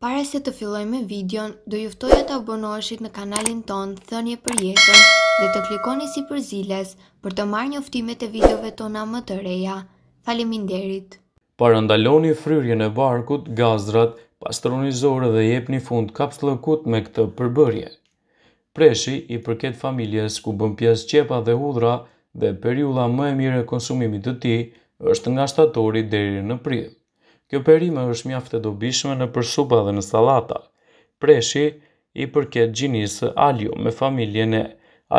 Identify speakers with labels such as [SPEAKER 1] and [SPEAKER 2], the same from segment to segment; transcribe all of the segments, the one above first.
[SPEAKER 1] Pare se të filloj me videon, do juftoj e të abonoshit në kanalin ton, thënje për jetën dhe të klikoni si për ziles për të marrë një uftimet e videove tona më të reja. Falimin derit! Parë ndaloni fryrje në barkut, gazrat, pastronizore dhe jep një fund kapslëkut me këtë përbërje. Preshi i përket familjes ku bëm pjesë qepa dhe hudra dhe periula më e mire konsumimit të ti është nga shtatori deri në pridhë. Kjo perime është mjaftë e dobishme në përsupa dhe në salata. Preshi i përket gjinisë alju me familjen e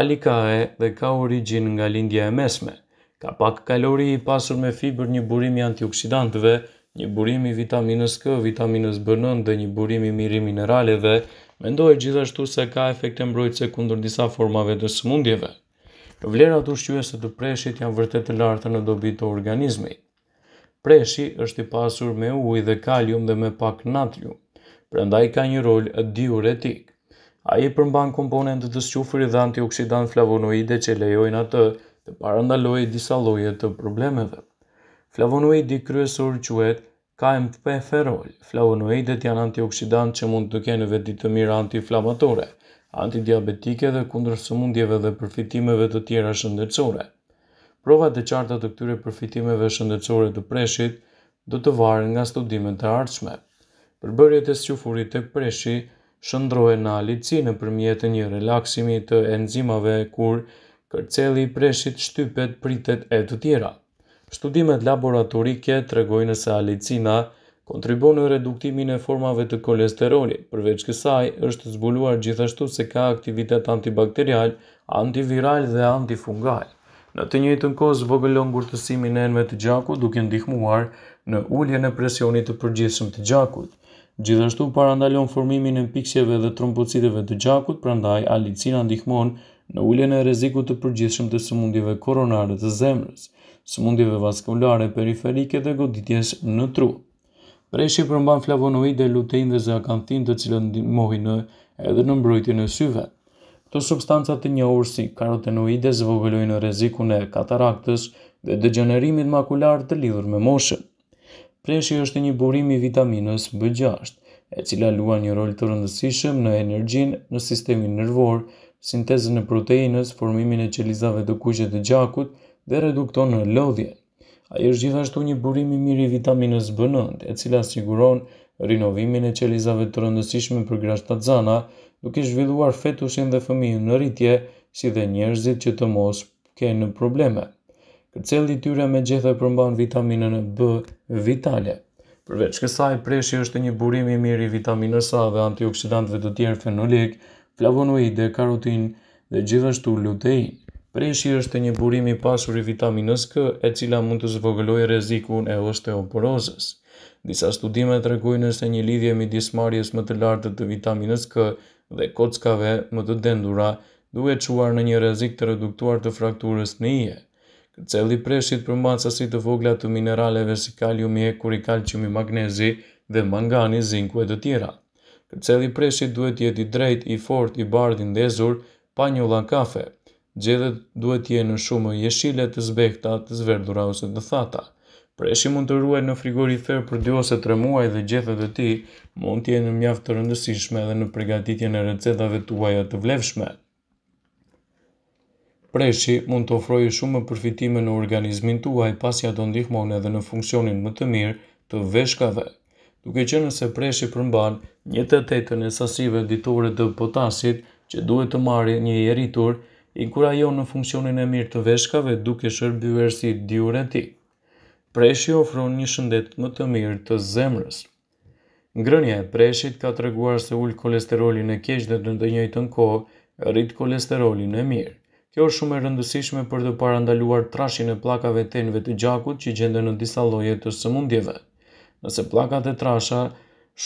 [SPEAKER 1] alikae dhe ka origin nga lindja e mesme. Ka pak kalori i pasur me fiber një burimi antioksidantëve, një burimi vitaminës K, vitaminës B9 dhe një burimi miri mineraleve, mendoj gjithashtu se ka efekte mbrojtë se kundur disa formave të sëmundjeve. Vlerat u të preshit janë vërtet të lartë në dobi të organizmi. Preshi është i pasur me ujë dhe kalium dhe me pak natrium, prandaj ka një rol diuretik. Ai përmban komponente të squfrit dhe antioksidant flavonoide që lejojnë atë të parandalojë disa lloje të problemeve. Flavonoidi kryesor quhet KMP-ferol. Flavonoidet janë antioksidant që mund të kenë veti të mirë antiinflamatore, antidiabetike dhe kundër sëmundjeve dhe përfitimeve të tjera shëndetësore. Provat e qartat të këtyre përfitimeve shëndetësore të preshit do të varen nga studimet të ardhshme. Përbërjet e squfurit tek preshi shëndrohen në alici në përmjet një relaksimi të enzimave kur kërceli i preshit shtypet pritet e të tjera. Studimet laboratorike të regojnë se alicina kontribon në reduktimin e formave të kolesteroli, përveç kësaj është zbuluar gjithashtu se ka aktivitet antibakterial, antiviral dhe antifungal. Në të njëjtën kohë zvogëlon ngurtësimin e enëve të gjakut duke ndihmuar në uljen e presionit të përgjithshëm të gjakut. Gjithashtu parandalon formimin e pikësjeve dhe trombocitëve të gjakut, prandaj alicina ndihmon në uljen e rrezikut të përgjithshëm të sëmundjeve koronare të zemrës, sëmundjeve vaskulare periferike dhe goditjes në tru. Preshi përmban flavonoide, lutein dhe zakantin të cilën ndihmojnë edhe në mbrojtjen e syve. Këto substancat të njohur si karotenoide zvogëllojnë rrezikun e kataraktës dhe degenerimit makular të lidhur me moshën. Preshi është një burim i vitaminës B6, e cila luan një rol të rëndësishëm në energjin në sistemin nervor, sintezën e proteinës, formimin e qelizave të kuqe të gjakut dhe redukton në lodhje. Ai është gjithashtu një burim i mirë i vitaminës B9, e cila siguron rinovimin e qelizave të rëndësishme për grashtat zana, duke zhvilluar fetushin dhe fëmijën në rritje, si dhe njerëzit që të mos kenë probleme. Kërcelli tyre me gjithë e përmban vitaminën B vitale. Përveç kësaj, preshi është një burim i mirë i vitaminës A dhe antioksidantëve të tjerë fenolik, flavonoide, karotin dhe gjithashtu lutein. Preshi është një burim i pasur i vitaminës K, e cila mund të zvogëlojë rrezikun e osteoporozës. Disa studime të regojnë e një lidhje mi dismarjes më të lartë të vitaminës K dhe kockave më të dendura, duhet quar në një rezik të reduktuar të frakturës në ije. Këtë preshit për matës të vogla të mineraleve si kaliumi e kuri kalqimi magnezi dhe mangani zinku e të tjera. Këtë preshit duhet jet i drejt, i fort, i bard, i ndezur, pa një ula kafe. Gjedhet duhet jenë në shumë jeshile të zbekta të zverdura ose të thata. Preshi mund të ruaj në frigorifer për 2 ose 3 muaj dhe gjethet e ti mund t'je në mjaftë të rëndësishme dhe në pregatitje në recetave tuaja të vlefshme. Preshi mund të ofrojë shumë përfitime në organizmin tuaj pasi ato ndihmon edhe në funksionin më të mirë të veshkave. Duke që nëse preshi përmban një të tetën e sasive ditore të potasit që duhet të marri një jeritur, inkurajon në funksionin e mirë të veshkave duke shërbjuar si diuretik. Preshi ofron një shëndet më të mirë të zemrës. Ngrënja e preshit ka të reguar se ullë kolesterolin e keq dhe të në të njëjtën kohë, rritë kolesterolin e mirë. Kjo është shumë e rëndësishme për të parandaluar trashin e plakave tenve të gjakut që gjende në disa loje të sëmundjeve. Nëse plakat e trasha,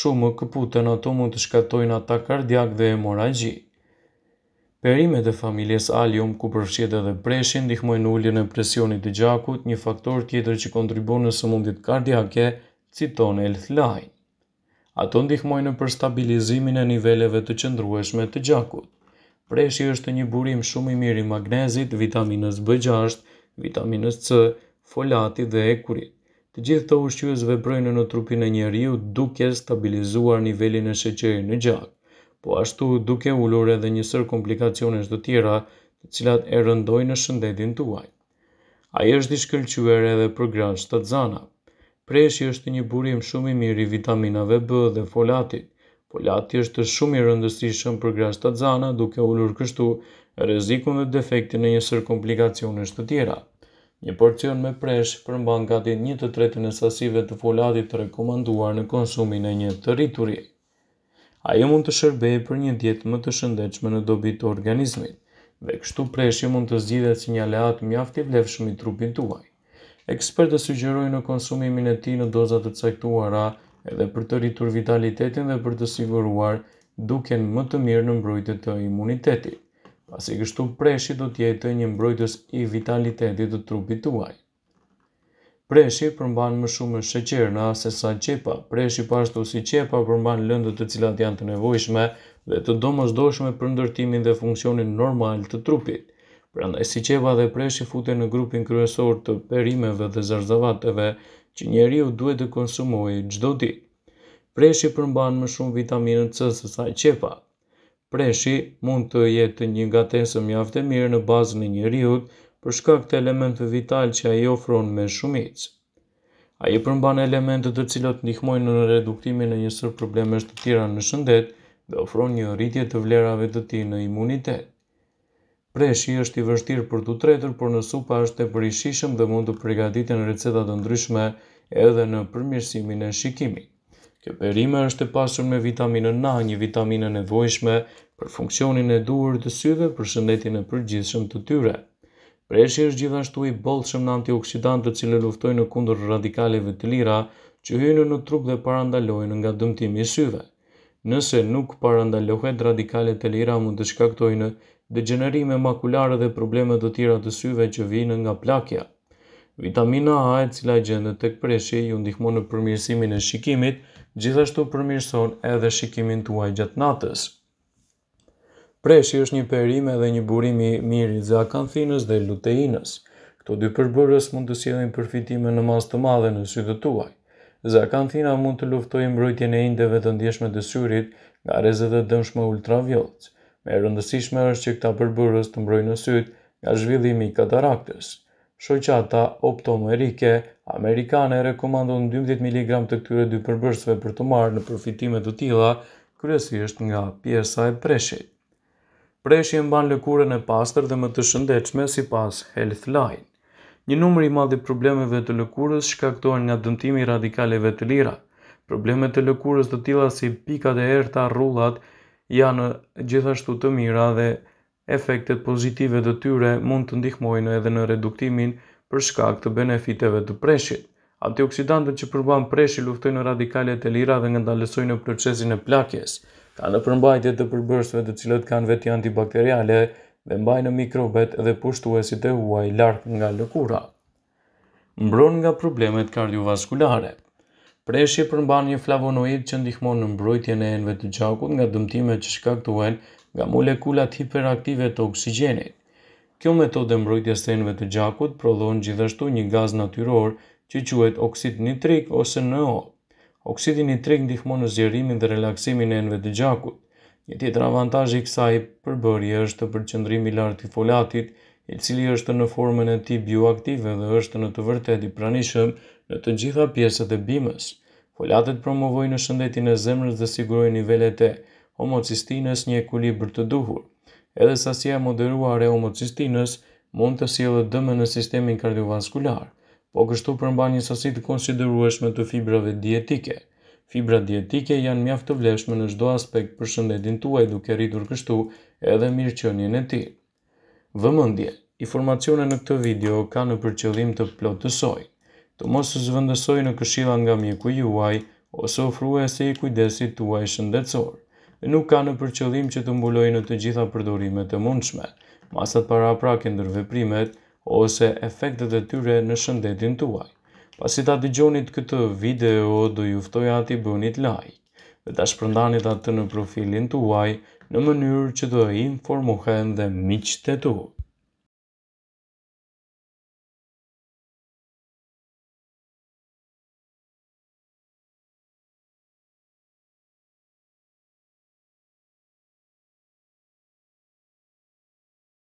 [SPEAKER 1] shumë këputën ato mund të shkatojnë ata kardiak dhe hemoragjit. Perimet e familjes Alium, ku përfshjet edhe preshin, ndihmojnë ulljen e presionit të gjakut, një faktor tjetër që kontribon në sëmundit kardiake, citon e lëthlajnë. Ato ndihmojnë për stabilizimin e niveleve të qëndrueshme të gjakut. Preshi është një burim shumë i mirë i magnezit, vitaminës B6, vitaminës C, folati dhe ekurit. Të gjithë të ushqyës veprojnë në trupin e njeriu duke stabilizuar nivelin e sheqeri në gjak po ashtu duke ulur edhe një sër komplikacione të tjera, të cilat e rëndojnë në shëndetin tuaj. Ai është i shkëlqyer edhe për granë të zana. Preshi është një burim shumë i mirë i vitaminave B dhe folatit. Folati është shumë i rëndësishëm për granë të zana, duke ulur kështu rrezikun e defektit në një sër komplikacione të tjera. Një porcion me presh përmban gati 1/3 të sasive të folatit të rekomanduar në konsumin e një të rriturit ajo mund të shërbej për një djetë më të shëndetshme në dobit të organizmit, dhe kështu preshje mund të zgjidhet si një aleat mjaft i vlefshëm i trupit tuaj. Ekspertët sugjerojnë konsumimin e tij në doza të caktuara edhe për të rritur vitalitetin dhe për të siguruar duken më të mirë në mbrojtje të imunitetit. Pasi kështu preshi do të jetë një mbrojtës i vitalitetit të trupit tuaj. Preshi përmban më shumë sheqer në asë sa qepa. Preshi pashtu si qepa përmban lëndët të cilat janë të nevojshme dhe të domosdoshme për ndërtimin dhe funksionin normal të trupit. Prandaj si qepa dhe preshi fute në grupin kryesor të perimeve dhe zarzavateve që njeriu duhet të konsumojë çdo ditë. Preshi përmban më shumë vitaminën C se sa qepa. Preshi mund të jetë një gatesë mjaft e mirë në bazë në njeriut për shkak të elementëve vital që ai ofron me shumicë. Ai përmban elemente të cilat ndihmojnë në reduktimin e një sër problemesh të tjera në shëndet dhe ofron një rritje të vlerave të tij në imunitet. Preshi është i vështirë për të tretur, por në supa është e përishishëm dhe mund të përgatitin receta të ndryshme edhe në përmirësimin e shikimit. Kjo perime është e pasur me vitaminën A, një vitaminën e vojshme për funksionin e duhur të syve për shëndetin e përgjithshëm të tyre. Preshi është gjithashtu i bollshëm në antioksidant të cilë luftojnë kundër radikaleve të lira që hynë në trup dhe parandalojnë nga dëmtimi syve. Nëse nuk parandalohet, radikalet të lira mund të shkaktojnë degenerime makulare dhe problemet të tira të syve që vinë nga plakja. Vitamina A e cila gjende tek preshi ju ndihmon në përmirësimin e shikimit, gjithashtu përmirëson edhe shikimin tuaj gjatë natës. Preshi është një perime dhe një burimi mirë i zakanthinës dhe luteinës. Këto dy përbërës mund të sjedhin përfitime në mas të madhe në sytë tuaj. Zakanthina mund të luftojë mbrojtjen e indeve të ndjeshme të syrit nga rrezet e dëmshme ultravjollës. Më e rëndësishme është që këta përbërës të mbrojnë në sytë nga zhvillimi i kataraktës. Shoqata optometrike amerikane rekomandon 12 mg të këtyre dy përbërësve për të marrë në përfitime të tilla, kryesisht nga pjesa e preshit. Preshi mban lëkurën e pastër dhe më të shëndetshme sipas Healthline. Një numër i madh i problemeve të lëkurës shkaktohen nga dëmtimi i radikaleve të lira. Problemet e lëkurës të tilla si pikat e errta, rrullat janë gjithashtu të mira dhe efektet pozitive të tyre mund të ndihmojnë edhe në reduktimin për shkak të benefiteve të preshit. Antioksidantët që përmban preshi luftojnë radikalet e lira dhe ngadalësojnë në procesin e plakjes. Ka në përmbajtje të përbërësve të cilët kanë veti antibakteriale dhe mbajnë mikrobet dhe pushtu e si të huaj lartë nga lëkura. Mbron nga problemet kardiovaskulare Preshi përmban një flavonoid që ndihmon në mbrojtje në enve të gjakut nga dëmtime që shkaktuen nga molekulat hiperaktive të oksigenit. Kjo metode mbrojtje së enve të gjakut prodhon gjithashtu një gaz natyror që quhet oksid nitrik ose NO. Oksidi nitrik ndihmon në zjerimin dhe relaksimin e enëve të gjakut. Një tjetër avantazh i kësaj përbërje është përqendrimi i lartë i folatit, i cili është në formën e tij bioaktive dhe është në të vërtetë i pranishëm në të gjitha pjesët e bimës. Folatet promovojnë shëndetin e zemrës dhe sigurojnë nivelet e homocistinës një ekuilibër të duhur. Edhe sasia moderuar e homocistinës mund të sjellë dëme në sistemin kardiovaskular po kështu përmban një sasi të konsiderueshme të fibrave dietike. Fibra dietike janë mjaft të vlefshme në çdo aspekt për shëndetin tuaj duke rritur kështu edhe mirëqenien e ti. Vëmendje. Informacione në këtë video ka në përqëllim të plotësoj. Të mos të zvendësoj në këshilla nga mjeku juaj ose ofruesi i kujdesit tuaj shëndetësor. Nuk ka në përqëllim që të mbuloj në të gjitha përdorimet e mundshme. Masat para prake ndër veprimet, ose efektet e tyre në shëndetin tuaj. Pasi ta të gjonit këtë video, do juftoj ati bënit like dhe të shpërndanit atë në profilin të uaj në mënyrë që të informohen dhe miqë të të uaj.